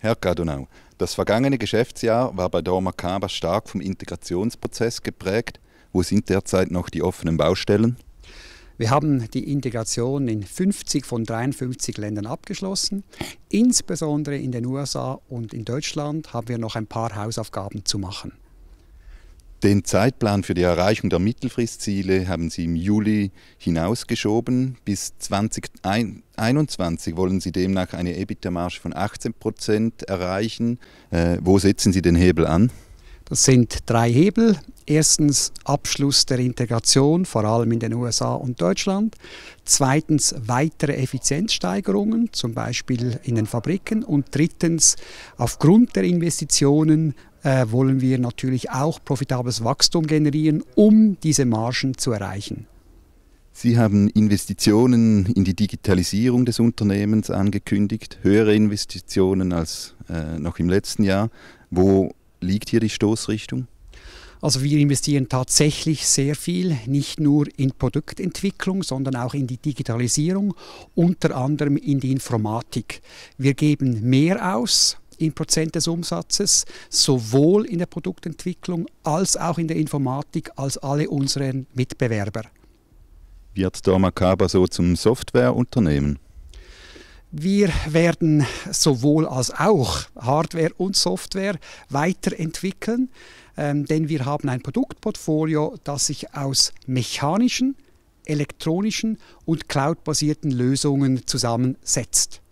Herr Cardonau, das vergangene Geschäftsjahr war bei Dorma Dormakaba stark vom Integrationsprozess geprägt. Wo sind derzeit noch die offenen Baustellen? Wir haben die Integration in 50 von 53 Ländern abgeschlossen. Insbesondere in den USA und in Deutschland haben wir noch ein paar Hausaufgaben zu machen. Den Zeitplan für die Erreichung der Mittelfristziele haben Sie im Juli hinausgeschoben. Bis 2021 wollen Sie demnach eine EBITDA-Marge von 18 Prozent erreichen. Äh, wo setzen Sie den Hebel an? Das sind drei Hebel. Erstens Abschluss der Integration, vor allem in den USA und Deutschland. Zweitens weitere Effizienzsteigerungen, zum Beispiel in den Fabriken. Und drittens aufgrund der Investitionen äh, wollen wir natürlich auch profitables Wachstum generieren, um diese Margen zu erreichen. Sie haben Investitionen in die Digitalisierung des Unternehmens angekündigt, höhere Investitionen als äh, noch im letzten Jahr. Wo liegt hier die Stoßrichtung? Also wir investieren tatsächlich sehr viel, nicht nur in Produktentwicklung, sondern auch in die Digitalisierung, unter anderem in die Informatik. Wir geben mehr aus, in Prozent des Umsatzes, sowohl in der Produktentwicklung als auch in der Informatik als alle unseren Mitbewerber. Wird Dormakaba so zum Softwareunternehmen? Wir werden sowohl als auch Hardware und Software weiterentwickeln, ähm, denn wir haben ein Produktportfolio, das sich aus mechanischen, elektronischen und cloudbasierten Lösungen zusammensetzt.